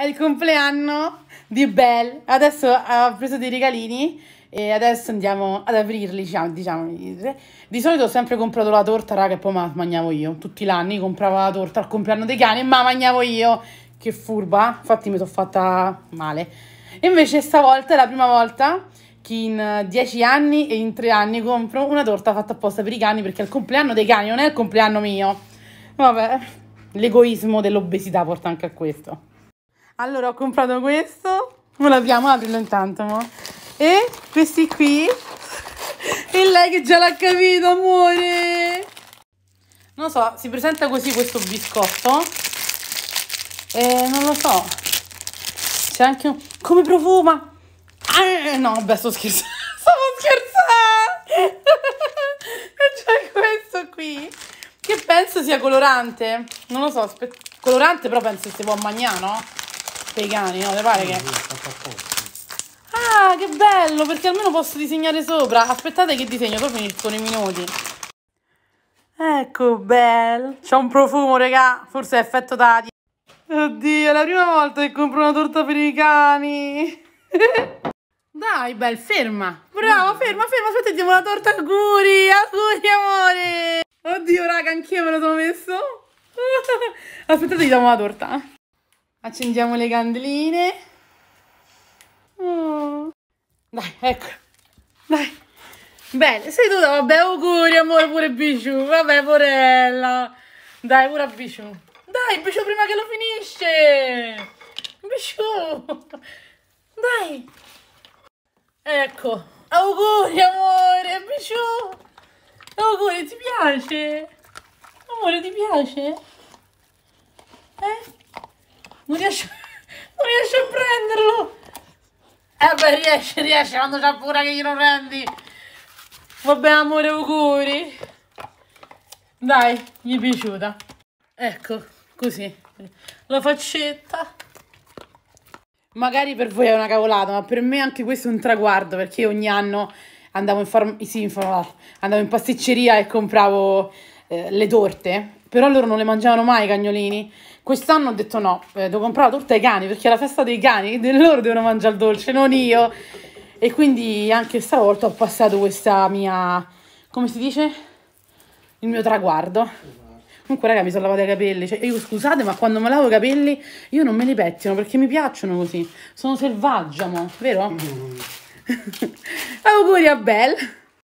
È il compleanno di Belle. Adesso ha preso dei regalini e adesso andiamo ad aprirli, diciamo, diciamo. Di solito ho sempre comprato la torta, raga, e poi ma mangiavo io. Tutti gli anni compravo la torta al compleanno dei cani, ma mangiavo io. Che furba, infatti mi sono fatta male. E invece stavolta è la prima volta che in dieci anni e in tre anni compro una torta fatta apposta per i cani perché è il compleanno dei cani, non è il compleanno mio. Vabbè, l'egoismo dell'obesità porta anche a questo. Allora ho comprato questo, non l'abbiamo aprilo intanto, mo. E questi qui. E lei che già l'ha capito, amore. Non lo so, si presenta così questo biscotto. E non lo so. C'è anche un... Come profuma? Ah, no, beh, sto scherzando. Stavo scherzando. C'è questo qui. Che penso sia colorante. Non lo so, colorante però penso che si può mangiare, no? per i cani, no? Te pare che... Ah, che bello, perché almeno posso disegnare sopra. Aspettate che disegno, poi finiscono i minuti. Ecco, bel. C'è un profumo, regà. Forse è effetto Tati. Oddio, è la prima volta che compro una torta per i cani. Dai, bel, ferma. Bravo, ferma, ferma. Aspetta, diamo la torta auguri. Auguri, amore. Oddio, raga, anch'io me lo sono messo. Aspettate, gli diamo la torta. Accendiamo le candeline. Oh. Dai, ecco. Dai. Bene, sei tu, vabbè, auguri, amore, pure Bichu. Vabbè, porella. Dai, pure a Biciu. Dai, Bichu prima che lo finisce. Bichu. Dai. Ecco. Auguri, amore, Bichu. Auguri, ti piace? Amore, ti piace? Non riesce, non riesce a prenderlo. Eh beh, riesce, riesce, quando c'ha paura che glielo prendi. Vabbè, amore, auguri. Dai, gli è piaciuta. Ecco, così. La faccetta. Magari per voi è una cavolata, ma per me anche questo è un traguardo, perché ogni anno andavo in, farm- sì, in, farm andavo in pasticceria e compravo eh, le torte però loro non le mangiavano mai i cagnolini. Quest'anno ho detto no, eh, devo comprare la torta ai cani perché è la festa dei cani e loro devono mangiare il dolce, non io. E quindi anche stavolta ho passato questa mia, come si dice? Il mio traguardo. Comunque raga mi sono lavata i capelli, cioè io scusate ma quando mi lavo i capelli io non me li pettino perché mi piacciono così, sono selvaggia mo, vero? Mm. Auguri a Belle!